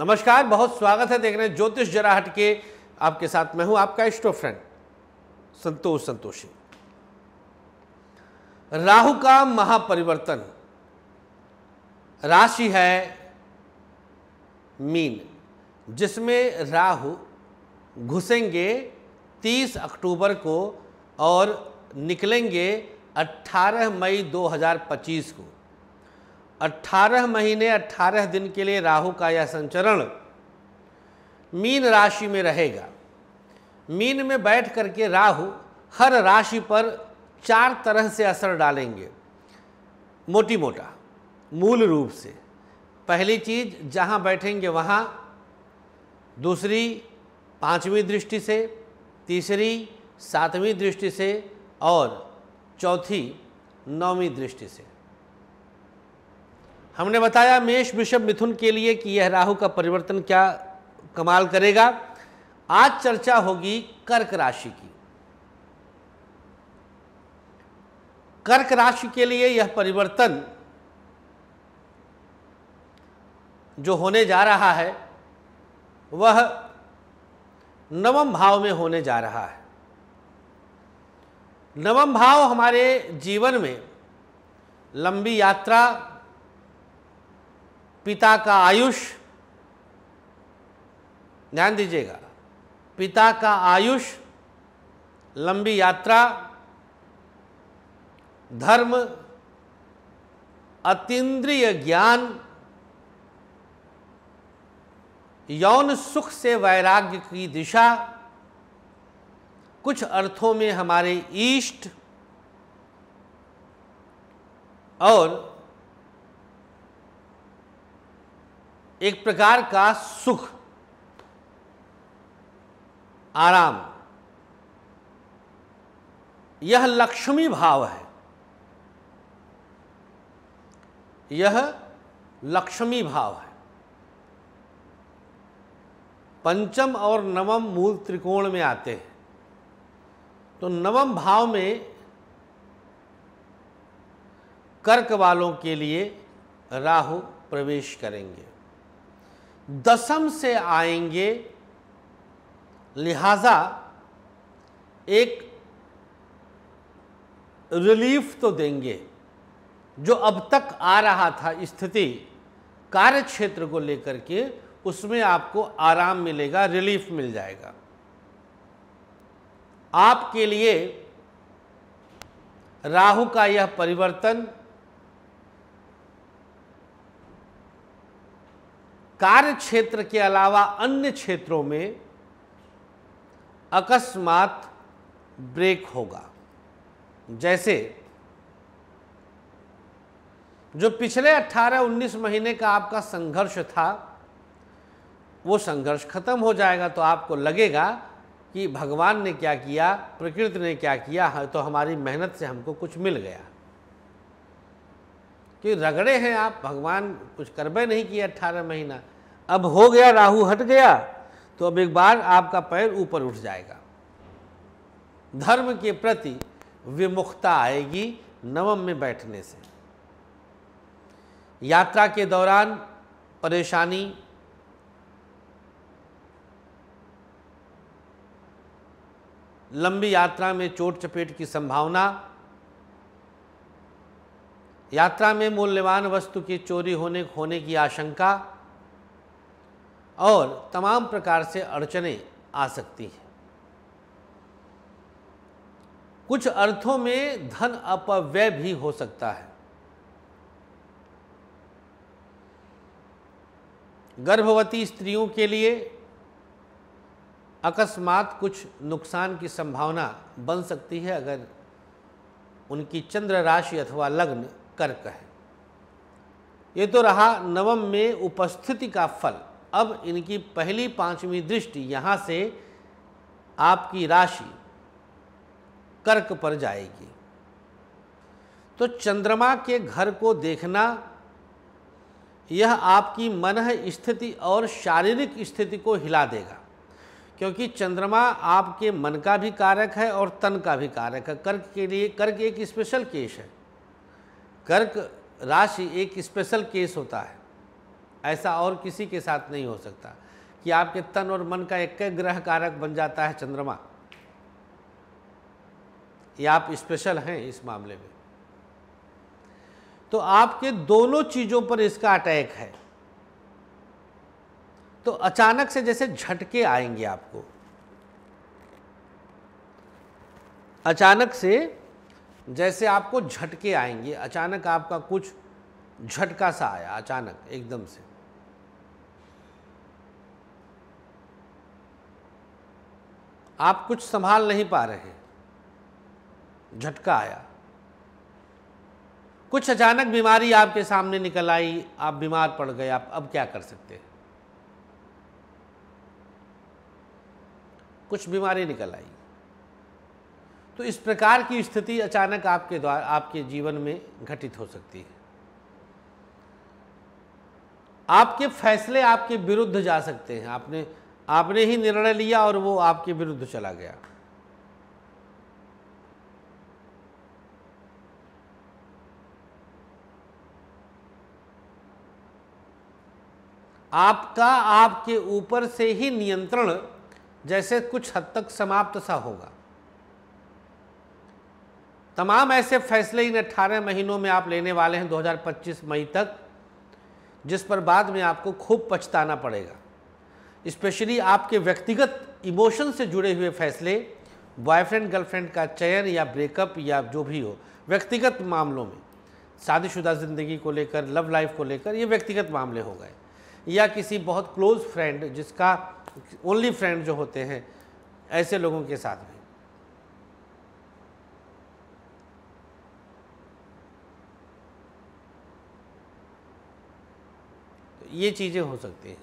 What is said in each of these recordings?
नमस्कार बहुत स्वागत है देख रहे हैं ज्योतिष जराहट के आपके साथ मैं हूं आपका इष्टो फ्रेंड संतोष संतोषी राहु का महापरिवर्तन राशि है मीन जिसमें राहु घुसेंगे 30 अक्टूबर को और निकलेंगे 18 मई 2025 को 18 महीने 18 दिन के लिए राहु का यह संचरण मीन राशि में रहेगा मीन में बैठ करके राहु हर राशि पर चार तरह से असर डालेंगे मोटी मोटा मूल रूप से पहली चीज जहाँ बैठेंगे वहाँ दूसरी पांचवी दृष्टि से तीसरी सातवीं दृष्टि से और चौथी नौवीं दृष्टि से हमने बताया मेष वृषभ मिथुन के लिए कि यह राहु का परिवर्तन क्या कमाल करेगा आज चर्चा होगी कर्क राशि की कर्क राशि के लिए यह परिवर्तन जो होने जा रहा है वह नवम भाव में होने जा रहा है नवम भाव हमारे जीवन में लंबी यात्रा पिता का आयुष ध्यान दीजिएगा पिता का आयुष लंबी यात्रा धर्म अतीन्द्रिय ज्ञान यौन सुख से वैराग्य की दिशा कुछ अर्थों में हमारे ईष्ट और एक प्रकार का सुख आराम यह लक्ष्मी भाव है यह लक्ष्मी भाव है पंचम और नवम मूल त्रिकोण में आते हैं तो नवम भाव में कर्क वालों के लिए राहु प्रवेश करेंगे दसम से आएंगे लिहाजा एक रिलीफ तो देंगे जो अब तक आ रहा था स्थिति कार्य क्षेत्र को लेकर के उसमें आपको आराम मिलेगा रिलीफ मिल जाएगा आपके लिए राहु का यह परिवर्तन कार्य क्षेत्र के अलावा अन्य क्षेत्रों में अकस्मात ब्रेक होगा जैसे जो पिछले 18-19 महीने का आपका संघर्ष था वो संघर्ष खत्म हो जाएगा तो आपको लगेगा कि भगवान ने क्या किया प्रकृति ने क्या किया तो हमारी मेहनत से हमको कुछ मिल गया कि रगड़े हैं आप भगवान कुछ करबे नहीं किया अट्ठारह महीना अब हो गया राहु हट गया तो अब एक बार आपका पैर ऊपर उठ जाएगा धर्म के प्रति विमुखता आएगी नवम में बैठने से यात्रा के दौरान परेशानी लंबी यात्रा में चोट चपेट की संभावना यात्रा में मूल्यवान वस्तु की चोरी होने होने की आशंका और तमाम प्रकार से अड़चने आ सकती हैं कुछ अर्थों में धन अपव्यय भी हो सकता है गर्भवती स्त्रियों के लिए अकस्मात कुछ नुकसान की संभावना बन सकती है अगर उनकी चंद्र राशि अथवा लग्न कर्क है ये तो रहा नवम में उपस्थिति का फल अब इनकी पहली पांचवी दृष्टि यहां से आपकी राशि कर्क पर जाएगी तो चंद्रमा के घर को देखना यह आपकी मन स्थिति और शारीरिक स्थिति को हिला देगा क्योंकि चंद्रमा आपके मन का भी कारक है और तन का भी कारक है कर्क के लिए कर्क एक स्पेशल केस है कर्क राशि एक स्पेशल केस होता है ऐसा और किसी के साथ नहीं हो सकता कि आपके तन और मन का एक ग्रह कारक बन जाता है चंद्रमा ये आप स्पेशल हैं इस मामले में तो आपके दोनों चीज़ों पर इसका अटैक है तो अचानक से जैसे झटके आएंगे आपको अचानक से जैसे आपको झटके आएंगे अचानक आपका कुछ झटका सा आया अचानक एकदम से आप कुछ संभाल नहीं पा रहे झटका आया कुछ अचानक बीमारी आपके सामने निकल आई आप बीमार पड़ गए आप अब क्या कर सकते हैं कुछ बीमारी निकल आई तो इस प्रकार की स्थिति अचानक आपके द्वारा आपके जीवन में घटित हो सकती है आपके फैसले आपके विरुद्ध जा सकते हैं आपने आपने ही निर्णय लिया और वो आपके विरुद्ध चला गया आपका आपके ऊपर से ही नियंत्रण जैसे कुछ हद तक समाप्त सा होगा तमाम ऐसे फैसले इन 18 महीनों में आप लेने वाले हैं 2025 मई तक जिस पर बाद में आपको खूब पछताना पड़ेगा स्पेशली आपके व्यक्तिगत इमोशन से जुड़े हुए फैसले बॉयफ्रेंड गर्लफ्रेंड का चयन या ब्रेकअप या जो भी हो व्यक्तिगत मामलों में शादीशुदा ज़िंदगी को लेकर लव लाइफ को लेकर ये व्यक्तिगत मामले हो गए या किसी बहुत क्लोज़ फ्रेंड जिसका ओनली फ्रेंड जो होते हैं ऐसे लोगों के साथ में ये चीज़ें हो सकती हैं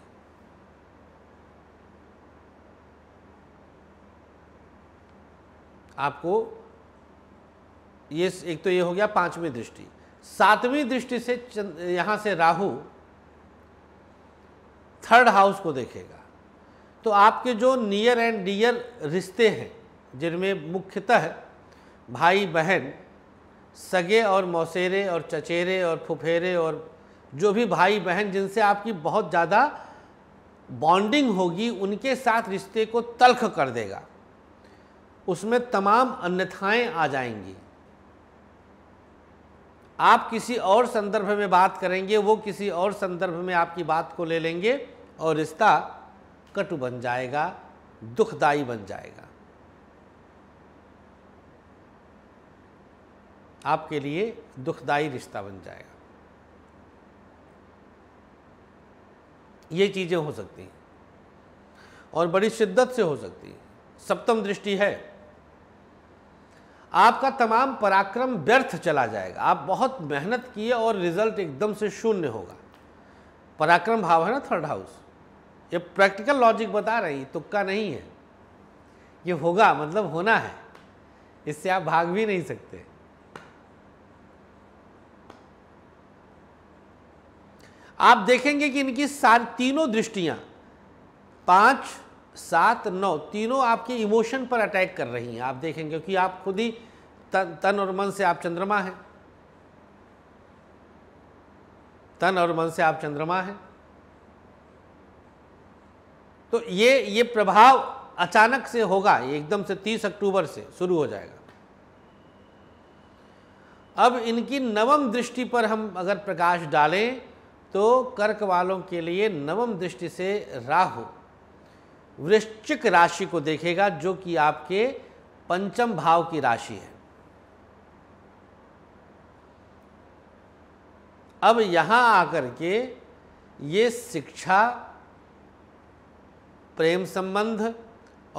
आपको ये एक तो ये हो गया पांचवी दृष्टि सातवीं दृष्टि से यहाँ से राहु थर्ड हाउस को देखेगा तो आपके जो नियर एंड डियर रिश्ते हैं जिनमें मुख्यतः भाई बहन सगे और मौसेरे और चचेरे और फुफेरे और जो भी भाई बहन जिनसे आपकी बहुत ज़्यादा बॉन्डिंग होगी उनके साथ रिश्ते को तलख कर देगा उसमें तमाम अन्यथाएं आ जाएंगी आप किसी और संदर्भ में बात करेंगे वो किसी और संदर्भ में आपकी बात को ले लेंगे और रिश्ता कटु बन जाएगा दुखदाई बन जाएगा आपके लिए दुखदाई रिश्ता बन जाएगा ये चीज़ें हो सकती हैं और बड़ी शिद्दत से हो सकती है सप्तम दृष्टि है आपका तमाम पराक्रम व्यर्थ चला जाएगा आप बहुत मेहनत किए और रिजल्ट एकदम से शून्य होगा पराक्रम भाव है ना थर्ड हाउस ये प्रैक्टिकल लॉजिक बता रही तुक्का नहीं है ये होगा मतलब होना है इससे आप भाग भी नहीं सकते आप देखेंगे कि इनकी सारी तीनों दृष्टियां पांच सात नौ तीनों आपके इमोशन पर अटैक कर रही हैं आप देखेंगे क्योंकि आप खुद ही तन, तन और मन से आप चंद्रमा हैं तन और मन से आप चंद्रमा हैं तो ये ये प्रभाव अचानक से होगा एकदम से 30 अक्टूबर से शुरू हो जाएगा अब इनकी नवम दृष्टि पर हम अगर प्रकाश डालें तो कर्क वालों के लिए नवम दृष्टि से राहु वृश्चिक राशि को देखेगा जो कि आपके पंचम भाव की राशि है अब यहां आकर के ये शिक्षा प्रेम संबंध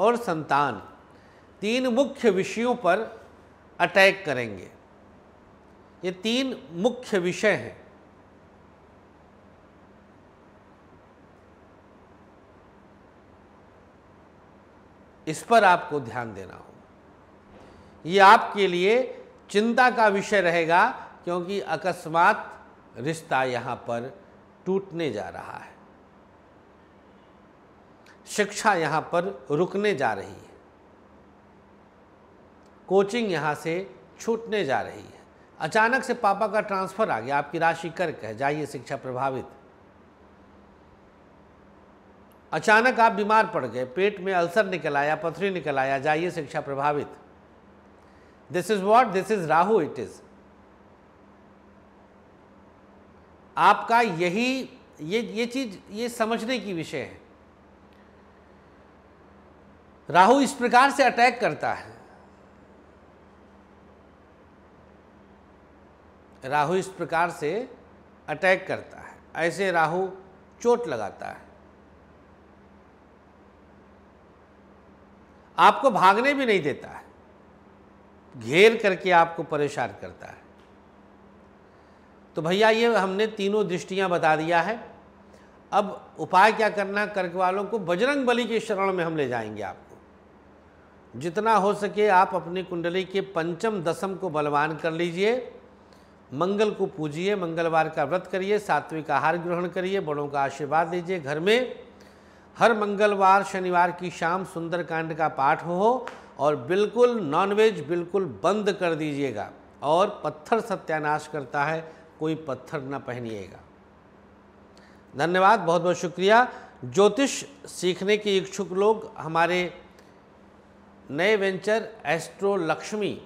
और संतान तीन मुख्य विषयों पर अटैक करेंगे ये तीन मुख्य विषय हैं इस पर आपको ध्यान देना होगा ये आपके लिए चिंता का विषय रहेगा क्योंकि अकस्मात रिश्ता यहाँ पर टूटने जा रहा है शिक्षा यहाँ पर रुकने जा रही है कोचिंग यहाँ से छूटने जा रही है अचानक से पापा का ट्रांसफ़र आ गया आपकी राशि कर्क है जाइए शिक्षा प्रभावित अचानक आप बीमार पड़ गए पेट में अल्सर निकल आया पथरी निकल आया जाइए शिक्षा प्रभावित this is what this is Rahu it is आपका यही ये ये चीज ये समझने की विषय है राहु इस प्रकार से अटैक करता है राहु इस प्रकार से अटैक करता है ऐसे राहु चोट लगाता है आपको भागने भी नहीं देता है घेर करके आपको परेशान करता है तो भैया ये हमने तीनों दृष्टियाँ बता दिया है अब उपाय क्या करना कर्क वालों को बजरंग बली के शरण में हम ले जाएंगे आपको जितना हो सके आप अपने कुंडली के पंचम दशम को बलवान कर लीजिए मंगल को पूजिए मंगलवार का व्रत करिए सात्विक आहार ग्रहण करिए बड़ों का आशीर्वाद लीजिए घर में हर मंगलवार शनिवार की शाम सुंदरकांड का पाठ हो और बिल्कुल नॉनवेज बिल्कुल बंद कर दीजिएगा और पत्थर सत्यानाश करता है कोई पत्थर ना पहनिएगा धन्यवाद बहुत बहुत शुक्रिया ज्योतिष सीखने के इच्छुक लोग हमारे नए वेंचर एस्ट्रो लक्ष्मी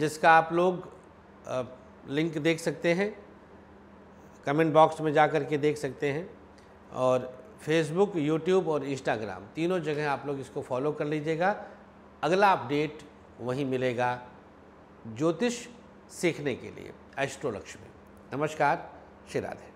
जिसका आप लोग लिंक देख सकते हैं कमेंट बॉक्स में जा कर के देख सकते हैं और फेसबुक यूट्यूब और इंस्टाग्राम तीनों जगह आप लोग इसको फॉलो कर लीजिएगा अगला अपडेट वहीं मिलेगा ज्योतिष सीखने के लिए एस्ट्रोलक्ष्मी नमस्कार श्री राधे